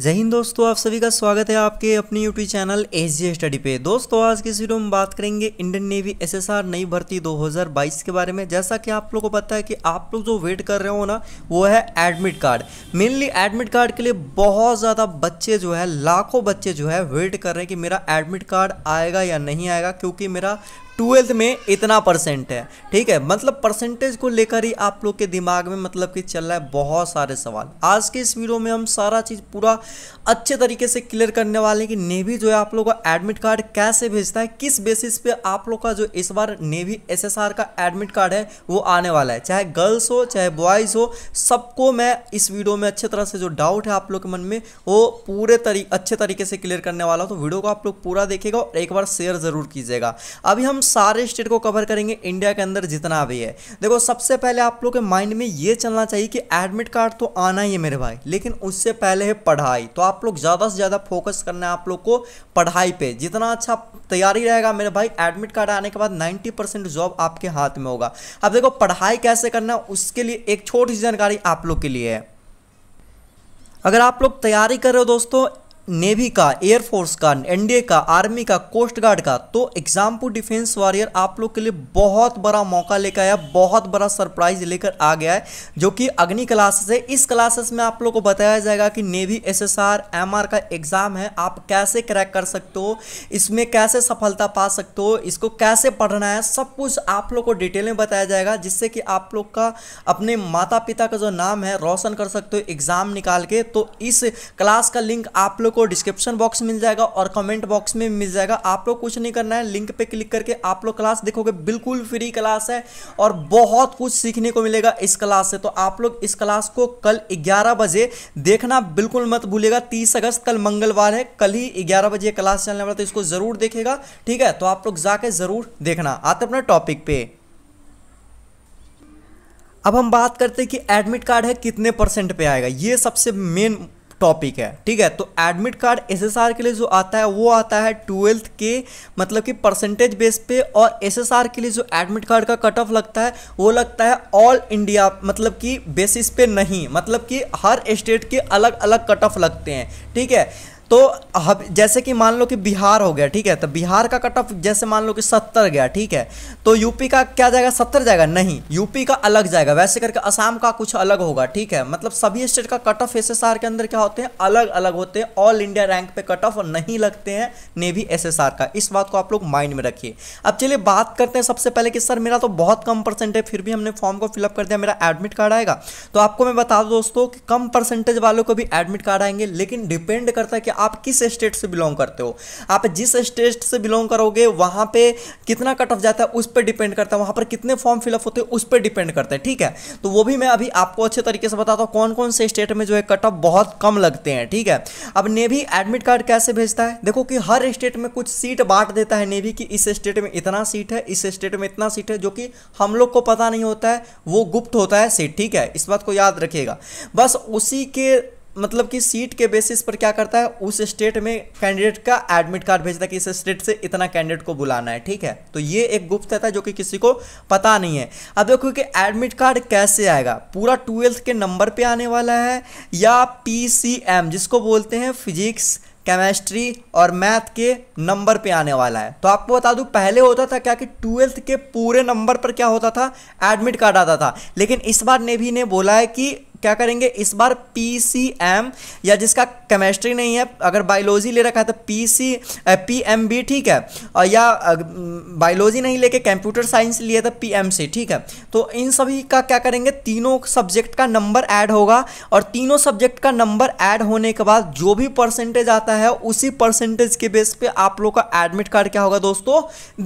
जय हिंद दोस्तों आप सभी का स्वागत है आपके अपने YouTube channel S G study पे दोस्तों आज के इस वीडियो में बात करेंगे इंडियन नेवी एसएसआर नई भर्ती 2022 के बारे में जैसा कि आप लोगों को पता है कि आप लोग जो वेट कर रहे हो ना वो है admit card mainly admit card के लिए बहुत ज़्यादा बच्चे जो है लाखों बच्चे जो है वेट कर रहे हैं कि मेरा एडमिट कार्ड आएगा या नहीं आएगा क्योंकि मेरा ट्वेल्थ में इतना परसेंट है ठीक है मतलब परसेंटेज को लेकर ही आप लोग के दिमाग में मतलब कि चल रहा है बहुत सारे सवाल आज के इस वीडियो में हम सारा चीज़ पूरा अच्छे तरीके से क्लियर करने वाले हैं कि नेवी जो है आप लोग का एडमिट कार्ड कैसे भेजता है किस बेसिस पे आप लोग का जो इस बार नेवी एस का एडमिट कार्ड है वो आने वाला है चाहे गर्ल्स हो चाहे बॉयज़ हो सबको मैं इस वीडियो में अच्छे तरह से जो डाउट है आप लोग के मन में वो पूरे तरी अच्छे तरीके से क्लियर करने वाला हूँ तो वीडियो को आप लोग पूरा देखेगा और एक बार शेयर ज़रूर कीजिएगा अभी हम सारे स्टेट को कवर करेंगे इंडिया के अंदर जितना भी है देखो सबसे पहले आप लोग के माइंड में ये चलना चाहिए कि एडमिट कार्ड तो आना ही है मेरे भाई लेकिन उससे पहले है पढ़ाई तो आप लोग ज़्यादा से ज़्यादा फोकस करना है आप लोग को पढ़ाई पे जितना अच्छा तैयारी रहेगा मेरे भाई एडमिट कार्ड आने के बाद नाइन्टी जॉब आपके हाथ में होगा अब देखो पढ़ाई कैसे करना उसके लिए एक छोटी सी जानकारी आप लोग के लिए है अगर आप लोग तैयारी कर रहे हो दोस्तों नेवी का एयरफोर्स का एनडीए का आर्मी का कोस्ट गार्ड का तो एग्जामपुर डिफेंस वॉरियर आप लोग के लिए बहुत बड़ा मौका लेकर आया बहुत बड़ा सरप्राइज लेकर आ गया है जो कि अग्नि क्लासेस है इस क्लासेस में आप लोग को बताया जाएगा कि नेवी एसएसआर एमआर का एग्ज़ाम है आप कैसे क्रैक कर सकते हो इसमें कैसे सफलता पा सकते हो इसको कैसे पढ़ना है सब कुछ आप लोग को डिटेल में बताया जाएगा जिससे कि आप लोग का अपने माता पिता का जो नाम है रोशन कर सकते हो एग्ज़ाम निकाल के तो इस क्लास का लिंक आप लोग को डिस्क्रिप्शन बॉक्स मिल जाएगा और कमेंट बॉक्स में मिल जाएगा आप लोग कुछ नहीं करना है लिंक पे क्लिक करके आप लोग क्लास देखोगे बिल्कुल फ्री क्लास है और बहुत कुछ सीखने को मिलेगा इस क्लास से तो आप लोग इस क्लास को कल ग्यारह बजे देखना बिल्कुल मत भूलेगा तीस अगस्त कल मंगलवार है कल ही ग्यारह बजे क्लास चलने वाला तो इसको ज़रूर देखेगा ठीक है तो आप लोग जाके ज़रूर देखना आते अपने टॉपिक पे अब हम बात करते हैं कि एडमिट कार्ड है कितने परसेंट पे आएगा ये सबसे मेन टॉपिक है ठीक है तो एडमिट कार्ड एसएसआर के लिए जो आता है वो आता है ट्वेल्थ के मतलब कि परसेंटेज बेस पे और एसएसआर के लिए जो एडमिट कार्ड का कट ऑफ लगता है वो लगता है ऑल इंडिया मतलब कि बेसिस पे नहीं मतलब कि हर स्टेट के अलग अलग कट ऑफ लगते हैं ठीक है तो अब जैसे कि मान लो कि बिहार हो गया ठीक है तो बिहार का कट ऑफ जैसे मान लो कि सत्तर गया ठीक है तो यूपी का क्या जाएगा सत्तर जाएगा नहीं यूपी का अलग जाएगा वैसे करके असम का कुछ अलग होगा ठीक है मतलब सभी स्टेट का कट ऑफ एस के अंदर क्या होते हैं अलग अलग होते हैं ऑल इंडिया रैंक पे कट ऑफ नहीं लगते हैं नेवी एस का इस बात को आप लोग माइंड में रखिए अब चलिए बात करते हैं सबसे पहले कि सर मेरा तो बहुत कम परसेंट है फिर भी हमने फॉर्म को फिलअप कर दिया मेरा एडमिट कार्ड आएगा तो आपको मैं बता दूँ दोस्तों कि कम परसेंटेज वालों को भी एडमिट कार्ड आएंगे लेकिन डिपेंड करता है कि आप किस स्टेट से बिलोंग करते हो आप जिस स्टेट से बिलोंग करोगे वहां पे कितना कट ऑफ जाता है उस पर डिपेंड करता है वहां पर कितने फॉर्म फिलअप होते हैं उस पर डिपेंड करता है ठीक है तो वो भी मैं अभी आपको अच्छे तरीके से बताता हूँ कौन कौन से स्टेट में जो है कट ऑफ बहुत कम लगते हैं ठीक है अब नेवी एडमिट कार्ड कैसे भेजता है देखो कि हर स्टेट में कुछ सीट बांट देता है नेवी की इस स्टेट में इतना सीट है इस स्टेट में इतना सीट है जो कि हम लोग को पता नहीं होता है वो गुप्त होता है सीट ठीक है इस बात को याद रखिएगा बस उसी के मतलब कि सीट के बेसिस पर क्या करता है उस स्टेट में कैंडिडेट का एडमिट कार्ड भेजता है कि इस स्टेट से इतना कैंडिडेट को बुलाना है ठीक है तो ये एक गुप्त रहता है जो कि किसी को पता नहीं है अब देखो कि एडमिट कार्ड कैसे आएगा पूरा ट्वेल्थ के नंबर पे आने वाला है या पीसीएम जिसको बोलते हैं फिजिक्स केमेस्ट्री और मैथ के नंबर पे आने वाला है तो आपको बता दूं पहले होता था क्या कि ट्वेल्थ के पूरे नंबर पर क्या होता था एडमिट कार्ड आता था लेकिन इस बार ने भी ने बोला है कि क्या करेंगे इस बार पी सी एम या जिसका केमिस्ट्री नहीं है अगर बायोलॉजी ले रखा है तो P C P M B ठीक है या बायोलॉजी नहीं लेके कंप्यूटर साइंस लिए तो पी एम सी ठीक है तो इन सभी का क्या करेंगे तीनों सब्जेक्ट का नंबर ऐड होगा और तीनों सब्जेक्ट का नंबर ऐड होने के बाद जो भी परसेंटेज आता है उसी परसेंटेज के बेस पे आप लोग का एडमिट कार्ड क्या होगा दोस्तों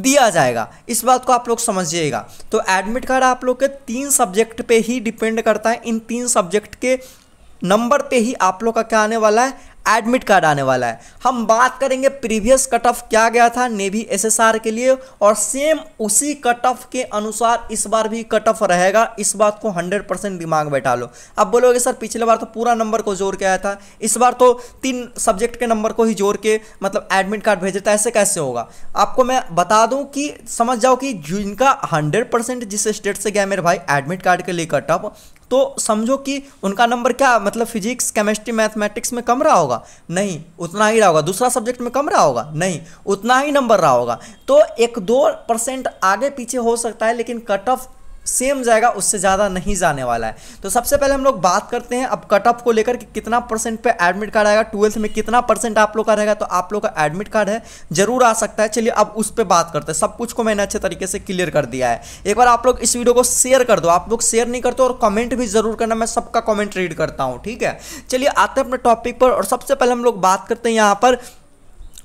दिया जाएगा इस बात को आप लोग समझिएगा तो एडमिट कार्ड आप लोग के तीन सब्जेक्ट पर ही डिपेंड करता है इन तीन सब्जेक्ट सब्जेक्ट के नंबर पे ही आप लोग का क्या आने वाला है एडमिट कार्ड आने वाला है हम बात करेंगे प्रीवियस कट ऑफ क्या गया था नेवी एसएसआर के लिए और सेम उसी कट ऑफ के अनुसार इस बार भी कट ऑफ रहेगा इस बात को 100 परसेंट दिमाग बैठा लो अब बोलोगे सर पिछले बार तो पूरा नंबर को जोड़ के आया था इस बार तो तीन सब्जेक्ट के नंबर को ही जोड़ के मतलब एडमिट कार्ड भेजे था ऐसे कैसे होगा आपको मैं बता दूँ कि समझ जाओ कि जिनका हंड्रेड जिस स्टेट से गया मेरे भाई एडमिट कार्ड के लिए कट ऑफ तो समझो कि उनका नंबर क्या मतलब फिजिक्स केमिस्ट्री मैथमेटिक्स में कम रहा होगा नहीं उतना ही रहा होगा दूसरा सब्जेक्ट में कम रहा होगा नहीं उतना ही नंबर रहा होगा तो एक दो परसेंट आगे पीछे हो सकता है लेकिन कट ऑफ सेम जाएगा उससे ज़्यादा नहीं जाने वाला है तो सबसे पहले हम लोग बात करते हैं अब कट ऑफ को लेकर कि कितना परसेंट पे एडमिट कार्ड आएगा ट्वेल्थ में कितना परसेंट आप लोग का रहेगा तो आप लोग का एडमिट कार्ड है जरूर आ सकता है चलिए अब उस पर बात करते हैं सब कुछ को मैंने अच्छे तरीके से क्लियर कर दिया है एक बार आप लोग इस वीडियो को शेयर कर दो आप लोग शेयर नहीं करते और कमेंट भी जरूर करना मैं सबका कॉमेंट रीड करता हूँ ठीक है चलिए आते हैं अपने टॉपिक पर और सबसे पहले हम लोग बात करते हैं यहाँ पर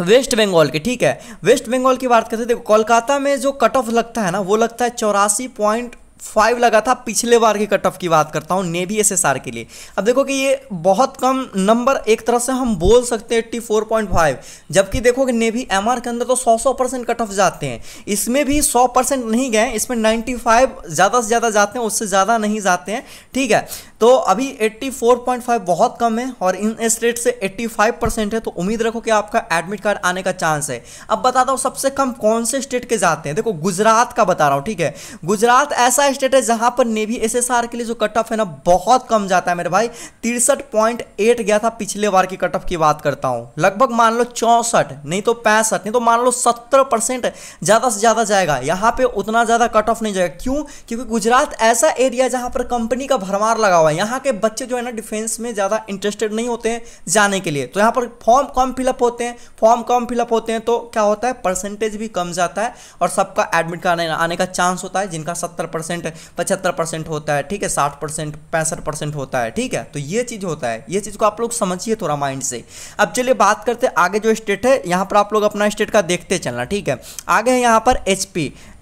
वेस्ट बंगाल की ठीक है वेस्ट बंगाल की बात करते हैं देखो कोलकाता में जो कट ऑफ लगता है ना वो लगता है चौरासी पॉइंट फाइव लगा था पिछले बार की कट ऑफ की बात करता हूँ नेवी एस एस आर के लिए अब देखो कि ये बहुत कम नंबर एक तरह से हम बोल सकते हैं एट्टी फोर पॉइंट फाइव जबकि देखो कि नेवी एम आर के अंदर तो सौ सौ परसेंट कट ऑफ जाते हैं इसमें भी सौ परसेंट नहीं गए इसमें नाइन्टी फाइव ज़्यादा से ज़्यादा जाते हैं उससे ज़्यादा नहीं जाते हैं ठीक है तो अभी एट्टी फोर पॉइंट फाइव बहुत कम है और इन स्टेट से एट्टी फाइव परसेंट है तो उम्मीद रखो कि आपका एडमिट कार्ड आने का चांस है अब बताता हूँ सबसे कम कौन से स्टेट के जाते हैं देखो गुजरात का बता रहा हूँ ठीक है गुजरात ऐसा स्टेट है जहां पर नेवी एसएसआर के लिए जो कट ऑफ है ना बहुत कम जाता है मेरे भाई तिरसठ पॉइंट एट गया था पिछले बार की कट ऑफ की बात करता हूं लगभग मान लो चौसठ नहीं तो पैंसठ नहीं तो मान लो सत्तर परसेंट ज़्यादा से ज़्यादा जाएगा यहां पे उतना ज़्यादा कट ऑफ नहीं जाएगा क्यों क्योंकि गुजरात ऐसा एरिया जहां पर कंपनी का भरमार लगा हुआ है यहाँ के बच्चे जो है ना डिफेंस में ज़्यादा इंटरेस्टेड नहीं होते हैं जाने के लिए तो यहाँ पर फॉर्म कम फिलअप होते हैं फॉर्म कम फिलअप होते हैं तो क्या होता है परसेंटेज भी कम जाता है और सबका एडमिट करने आने का चांस होता है जिनका सत्तर परसेंट पचहत्तर परसेंट होता है ठीक है साठ परसेंट पैंसठ परसेंट होता है ठीक है तो ये चीज़ होता है ये चीज़ को आप लोग समझिए थोड़ा माइंड से अब चलिए बात करते हैं आगे जो स्टेट है यहाँ पर आप लोग अपना स्टेट का देखते चलना ठीक है आगे है यहाँ पर एच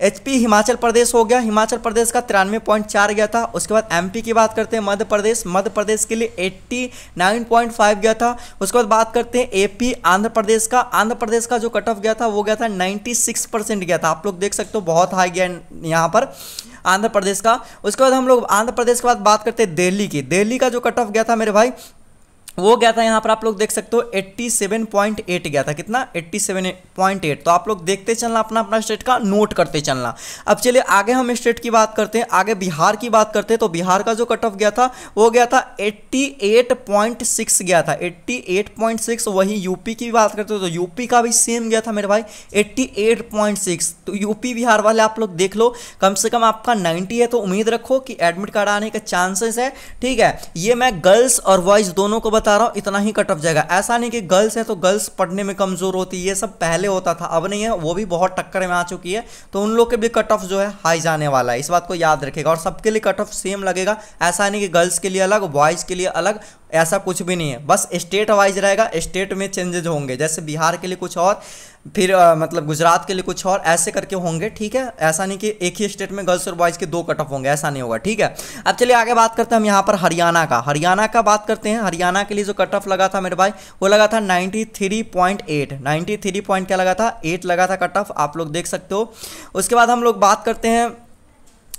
एच हिमाचल प्रदेश हो गया हिमाचल प्रदेश का तिरानवे पॉइंट चार गया था उसके बाद एम की बात करते हैं मध्य प्रदेश मध्य प्रदेश के लिए एट्टी नाइन पॉइंट फाइव गया था उसके बाद बात करते हैं ए पी आंध्र प्रदेश का आंध्र प्रदेश का जो कट ऑफ गया था वो गया था नाइन्टी सिक्स परसेंट गया था आप लोग देख सकते हो बहुत हाई गया यहाँ पर आंध्र प्रदेश का उसके बाद हम लोग आंध्र प्रदेश के बाद बात करते हैं दिल्ली की दिल्ली का जो कट ऑफ गया था मेरे भाई वो गया था यहाँ पर आप लोग देख सकते हो 87.8 गया था कितना 87.8 तो आप लोग देखते चलना अपना अपना स्टेट का नोट करते चलना अब चलिए आगे हम स्टेट की बात करते हैं आगे बिहार की बात करते हैं तो बिहार का जो कट ऑफ गया था वो गया था 88.6 गया था 88.6 वही यूपी की बात करते हो तो यूपी का भी सेम गया था मेरे भाई एट्टी तो यूपी बिहार वाले आप लोग देख लो कम से कम आपका नाइन्टी है तो उम्मीद रखो कि एडमिट कार्ड आने का चांसेस है ठीक है ये मैं गर्ल्स और बॉयज़ दोनों को बता रहा हूँ इतना ही कट ऑफ जाएगा ऐसा नहीं कि गर्ल्स है तो गर्ल्स पढ़ने में कमज़ोर होती है ये सब पहले होता था अब नहीं है वो भी बहुत टक्कर में आ चुकी है तो उन लोग के भी कट ऑफ जो है हाई जाने वाला है इस बात को याद रखेगा और सबके लिए कट ऑफ सेम लगेगा ऐसा नहीं कि गर्ल्स के लिए अलग बॉयज़ के लिए अलग ऐसा कुछ भी नहीं है बस स्टेट वाइज रहेगा स्टेट में चेंजेज होंगे जैसे बिहार के लिए कुछ और फिर आ, मतलब गुजरात के लिए कुछ और ऐसे करके होंगे ठीक है ऐसा नहीं कि एक ही स्टेट में गर्ल्स और बॉयज़ के दो कट ऑफ होंगे ऐसा नहीं होगा ठीक है अब चलिए आगे बात करते हैं हम यहाँ पर हरियाणा का हरियाणा का बात करते हैं हरियाणा के लिए जो कट ऑफ लगा था मेरे भाई वो लगा था 93.8 93 पॉइंट क्या लगा था एट लगा था कट ऑफ आप लोग देख सकते हो उसके बाद हम लोग बात करते हैं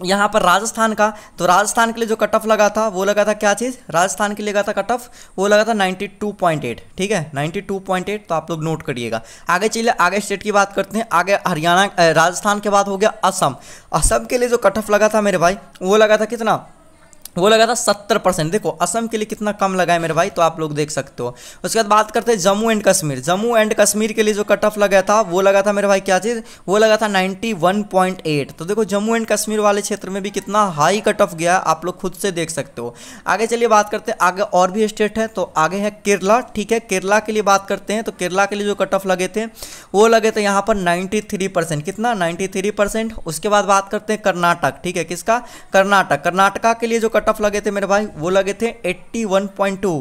यहाँ पर राजस्थान का तो राजस्थान के लिए जो कट ऑफ लगा था वो लगा था क्या चीज़ राजस्थान के लिए लगा था कट ऑफ वो लगा था 92.8 ठीक है 92.8 तो आप लोग नोट करिएगा आगे चलिए आगे स्टेट की बात करते हैं आगे हरियाणा राजस्थान के बाद हो गया असम असम के लिए जो कट ऑफ लगा था मेरे भाई वो लगा था कितना वो लगा था सत्तर परसेंट देखो असम के लिए कितना कम लगा है मेरे भाई तो आप लोग देख सकते हो उसके बाद बात करते हैं जम्मू एंड कश्मीर जम्मू एंड कश्मीर के लिए जो कट ऑफ लगा था वो लगा था मेरे भाई क्या चीज़ वो लगा था 91.8 तो देखो जम्मू एंड कश्मीर वाले क्षेत्र में भी कितना हाई कट ऑफ गया आप लोग खुद से देख सकते हो आगे चलिए बात करते हैं आगे और भी स्टेट है तो आगे है केरला ठीक है केरला के लिए बात करते हैं तो केरला के लिए जो कट ऑफ लगे थे वो लगे थे यहाँ पर नाइन्टी कितना नाइन्टी उसके बाद बात करते हैं कर्नाटक ठीक है किसका कर्नाटक कर्नाटका के लिए जो कट कट ऑफ लगे थे मेरे भाई वो लगे थे 81.2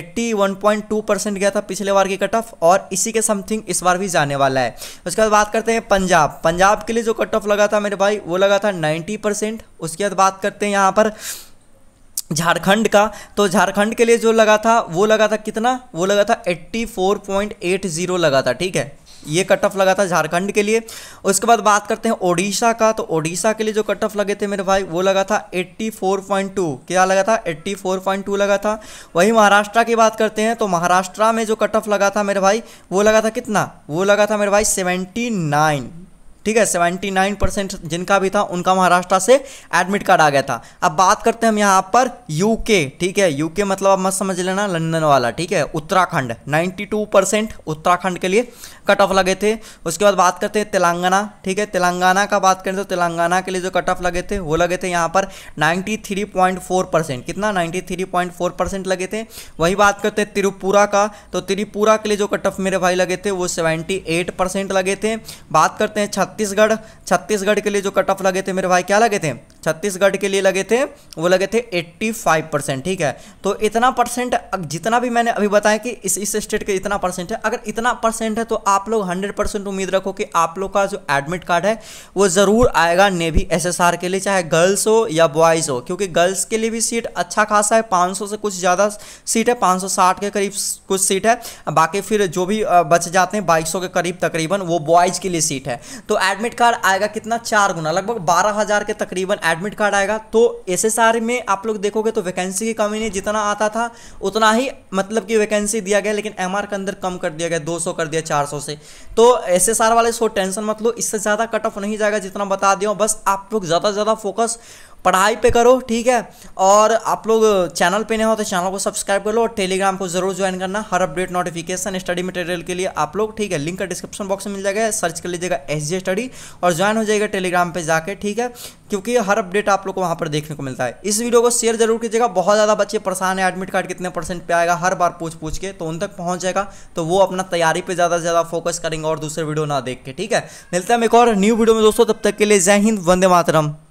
81.2 परसेंट गया था पिछले बार की कट ऑफ और इसी के समथिंग इस बार भी जाने वाला है उसके बाद बात करते हैं पंजाब पंजाब के लिए जो कट ऑफ लगा था मेरे भाई वो लगा था नाइन्टी उसके बाद बात करते हैं यहाँ पर झारखंड का तो झारखंड के लिए जो लगा था वो लगा था कितना वो लगा था 84.80 लगा था ठीक है ये कट ऑफ लगा था झारखंड के लिए उसके बाद बात करते हैं ओडिशा का तो ओडिशा के लिए जो कट ऑफ लगे थे मेरे भाई वो लगा था 84.2 क्या लगा था 84.2 लगा था वही महाराष्ट्र की बात करते हैं तो महाराष्ट्र में जो कट ऑफ लगा था मेरे भाई वो लगा था कितना वो लगा था मेरे भाई सेवेंटी नाइन ठीक है सेवेंटी नाइन परसेंट जिनका भी था उनका महाराष्ट्र से एडमिट कार्ड आ गया था अब बात करते हैं हम यहाँ पर यूके ठीक है यूके मतलब आप मत समझ लेना लंदन वाला ठीक है Uttarakhand ninety two percent Uttarakhand के लिए कट ऑफ लगे थे उसके बाद बात करते हैं तेलंगाना ठीक है तेलंगाना का बात करें तो तेलंगाना के लिए जो कट ऑफ लगे थे वो लगे थे यहाँ पर ninety three point four percent कितना ninety three point four percent लगे थे वही बात करते हैं त्रिपुरा का तो त्रिपुरा के लिए जो कट ऑफ मेरे भाई लगे थे वो सेवेंटी एट परसेंट लगे थे बात करते हैं छत्तीसगढ़ छत्तीसगढ़ के लिए जो कट ऑफ लगे थे मेरे भाई क्या लगे थे छत्तीसगढ़ के लिए लगे थे वो लगे थे 85 परसेंट ठीक है तो इतना परसेंट जितना भी मैंने अभी बताया कि इस इस स्टेट के इतना परसेंट है अगर इतना परसेंट है तो आप लोग 100 परसेंट उम्मीद रखो कि आप लोग का जो एडमिट कार्ड है वो ज़रूर आएगा नेवी एस के लिए चाहे गर्ल्स हो या बॉयज़ हो क्योंकि गर्ल्स के लिए भी सीट अच्छा खासा है पाँच से कुछ ज़्यादा सीट है पाँच के करीब कुछ सीट है बाकी फिर जो भी बच जाते हैं बाईस के करीब तकरीबन वो बॉयज़ के लिए सीट है तो एडमिट कार्ड आएगा कितना चार गुना लगभग बारह के तकरीबन एडमिट कार्ड आएगा तो एसएसआर में आप लोग देखोगे तो वैकेंसी की कमी नहीं जितना आता था उतना ही मतलब कि वैकेंसी दिया गया लेकिन एमआर के अंदर कम कर दिया गया 200 कर दिया 400 से तो एसएसआर वाले सो टेंशन मत लो इससे ज़्यादा कट ऑफ नहीं जाएगा जितना बता दिया बस आप लोग ज़्यादा से ज़्यादा फोकस पढ़ाई पे करो ठीक है और आप लोग चैनल पे नहीं हो तो चैनल को सब्सक्राइब कर लो और टेलीग्राम को ज़रूर ज्वाइन करना हर अपडेट नोटिफिकेशन स्टडी मटेरियल के लिए आप लोग ठीक है लिंक का डिस्क्रिप्शन बॉक्स में मिल जाएगा सर्च कर लीजिएगा एस स्टडी और ज्वाइन हो जाएगा टेलीग्राम पर जाकर ठीक है क्योंकि हर अपडेट आप लोग को वहाँ पर देखने को मिलता है इस वीडियो को शेयर जरूर कीजिएगा बहुत ज़्यादा बच्चे परेशान है एडमिट कार्ड कितने परसेंट पे आएगा हर बार पूछ पूछ के तो उन तक पहुँच जाएगा तो वो अपना तैयारी पर ज़्यादा से ज़्यादा फोकस करेंगे और दूसरे वीडियो ना देख के ठीक है मिलता है हम एक और न्यू वीडियो में दोस्तों तब तक के लिए जय हिंद वंदे मातरम